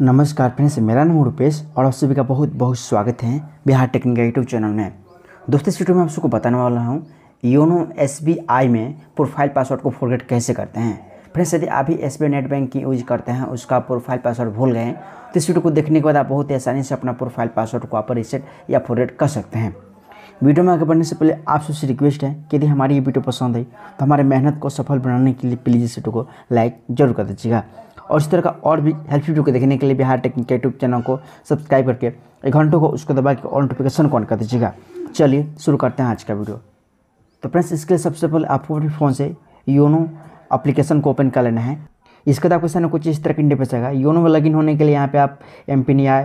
नमस्कार फ्रेंड्स मेरा नाम रूपेश और आप सभी का बहुत बहुत स्वागत है बिहार टेक्निकल यूट्यूब चैनल में दोस्तों इस वीडियो में आप सबको बताने वाला हूँ योनो एस में प्रोफाइल पासवर्ड को फॉरगेट कैसे करते हैं फ्रेंड्स यदि आप ही एस नेट बैंकिंग यूज करते हैं उसका प्रोफाइल पासवर्ड भूल गए तो इस वीडियो को देखने के बाद आप बहुत ही आसानी से अपना प्रोफाइल पासवर्ड को आप रिसेट या फॉरगेट कर सकते हैं वीडियो में आगे बढ़ने से पहले आप उससे रिक्वेस्ट है कि यदि हमारी ये वीडियो पसंद आई तो हमारे मेहनत को सफल बनाने के लिए प्लीज़ इस वीडियो को लाइक जरूर कर दीजिएगा और इस तरह का और भी हेल्प वीडियो को देखने के लिए बिहार टेक्निक यूट्यूब चैनल को सब्सक्राइब करके एक घंटों को उसको दबा के और नोटिफिकेशन को ऑन कर दीजिएगा चलिए शुरू करते हैं आज का वीडियो तो फ्रेंड्स इसके लिए सबसे पहले आपको अपने फ़ोन से योनो अप्लीकेशन को ओपन कर लेना है इसका तो आपको कुछ इस तरह की इंटरफेस आएगा योनो में लॉगिन होने के लिए यहाँ पे आप एम पिन या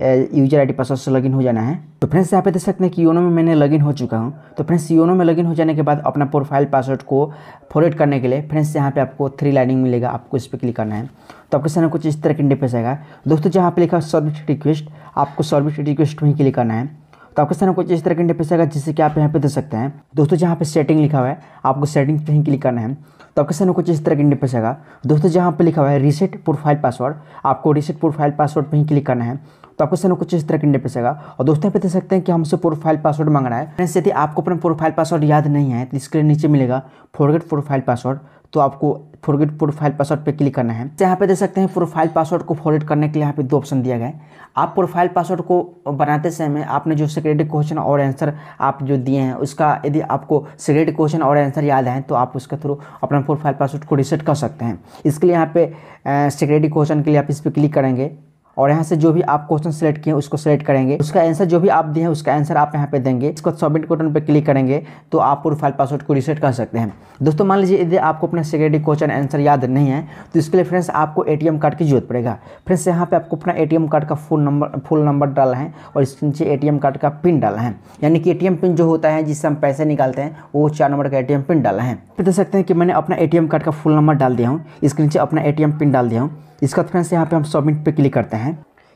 यूजर आईडी पासवर्ड से लॉगिन हो जाना है तो फ्रेंड्स यहाँ पे देख सकते हैं कि योनो में मैंने लॉगिन हो चुका हूँ तो फ्रेंड्स योनो में लॉगिन हो जाने के बाद अपना प्रोफाइल पासवर्ड को फॉरवर्ड करने के लिए फ्रेंड्स यहाँ पे आपको थ्री लाइनिंग मिलेगा आपको इस पर क्लिक करना है तो आपके सामने कुछ इस तरह के इंडिपेस आएगा दोस्तों जहाँ पे लिखा सर्विस रिक्वेस्ट आपको सर्विस रिक्वेस्ट में क्लिक करना है तो आपके सामने कुछ इस तरह के इंटरफेस आएगा जिससे कि आप यहाँ पे देख सकते हैं दोस्तों जहाँ पे सेटिंग लिखा हुआ है आपको सेटिंग पर ही क्लिक करना है तो आपके सामने कुछ इस तरह के इंटरफेस आएगा दोस्तों जहाँ पे लिखा हुआ है रिसेट प्रोफाइल पासवर्ड आपको रिसेट प्रोफाइल पासवर्ड पर ही क्लिक करना है तो आपको सामने कुछ इस तरह के इंटरफेस और दोस्तों यहाँ पे सकते हैं कि हमसे प्रोफाइल पासवर्ड मांगना है फ्रेंड्स यदि आपको अपना प्रोफाइल पासवर्ड याद नहीं है तो इसके नीचे मिलेगा फॉरगेट प्रोफाइल पासवर्ड तो आपको फॉरगेट प्रोफाइल पासवर्ड पे क्लिक करना है यहाँ पे देख सकते हैं प्रोफाइल पासवर्ड को फॉरवर्ड करने के लिए यहाँ पे दो ऑप्शन दिया गया है आप प्रोफाइल पासवर्ड को बनाते समय आपने जो सिक्रेट क्वेश्चन और आंसर आप जो दिए हैं उसका यदि आपको सिक्रेट क्वेश्चन और आंसर याद है तो आप उसके थ्रू अपना प्रोफाइल पासवर्ड को रिसेट कर सकते हैं इसके लिए यहाँ पे सिक्रेट क्वेश्चन के लिए आप इस पर क्लिक करेंगे और यहाँ से जो भी आप क्वेश्चन सेलेक्ट किए उसको सेलेक्ट करेंगे उसका आंसर जो भी आप दिए हैं उसका आंसर आप यहाँ पे देंगे इसको सबमिट बटन पर क्लिक करेंगे तो आप प्रोफाइल पासवर्ड को रिसेट कर सकते हैं दोस्तों मान लीजिए यदि आपको अपना सिक्योरिटी क्वेश्चन आंसर याद नहीं है तो इसके लिए फ्रेंड्स आपको ए कार्ड की जरूरत पड़ेगा फ्रेंड्स यहाँ पर आपको अपना ए कार्ड का फुल नंबर फुल नंबर डाला है और इसके नीचे ए कार्ड का पिन डाला है यानी कि ए पिन जो होता है जिससे हम पैसे निकालते हैं वो चार नंबर का ए पिन डाला है फिर तो देख सकते हैं कि मैंने अपना ए कार्ड का फुल नंबर डाल दिया हूँ इसके नीचे अपना ए पिन डाल दिया हूँ इसका फ्रेंड्स यहाँ पे हम सबमिट पे क्लिक करते हैं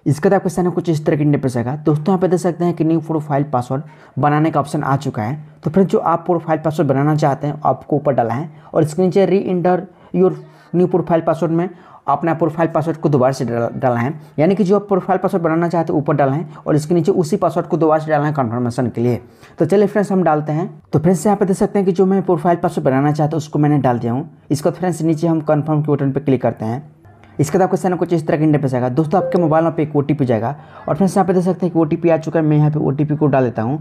इसके बाद आपके सामने कुछ इस तरह की इंटरप्रेस आएगा दोस्तों यहाँ पे देख सकते हैं कि न्यू प्रोफाइल पासवर्ड बनाने का ऑप्शन आ चुका है तो फ्रेंड जो आप प्रोफाइल पासवर्ड बनाना चाहते हैं आपको ऊपर डाला है और इसके नीचे re enter your new profile password में अपना प्रोफाइल पासवर्ड को दोबारा से डाला है यानी कि जो आप प्रोफाइल पासवर्ड बनाना चाहते हैं ऊपर डाला है और इसके नीचे उसी पासवर्ड को दोबारा से डालना है कन्फर्मेशन के लिए तो चलिए फ्रेंड्स हम डालते हैं तो फ्रेंड्स यहाँ पे देख सकते हैं कि जो मैं प्रोफाइल पासवर्ड बनाना चाहता हूँ उसको मैंने डाल दिया हूँ इसका फ्रेंड्स नीचे हम कन्फर्म के बटन पर क्लिक करते हैं इसके बाद आपके कुछ इस तरह का इंटरफेस आएगा दोस्तों आपके मोबाइल नंबर पर एक ओ टी पी जाएगा और फ्रेंड्स यहाँ पे देख सकते हैं कि ओ आ चुका है मैं यहाँ पे ओ को डाल देता हूँ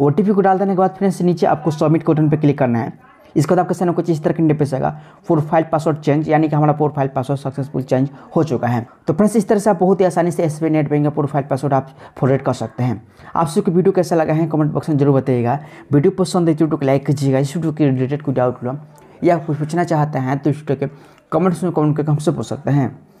ओ को डाल देने के बाद फ्रेंड्स नीचे आपको सबमिट के बटन पर क्लिक करना है इसके बाद आपके कुछ इस तरह का इंटरफेस आएगा प्रोफाइल पासवर्ड चेंज यानी कि हमारा फाइल पासवर्ड सक्सेसफुल चेंज हो चुका है तो फ्रेंड्स इस तरह से आप बहुत ही आसानी से एस नेट बैंक का प्रोफाइल पासवर्ड आप फॉरवर्ड कर सकते हैं आप सबको वीडियो कैसा लगा है कमेंट बॉक्स में जरूर बताइएगा वीडियो पसंद है यूट्यूब तो को लाइक कीजिएगा इस वीडियो के रिलेटेड कोई डाउट हुआ या कुछ पूछना चाहते हैं तो इस के कमेंट्स में कमेंट करके हमसे पूछ सकते हैं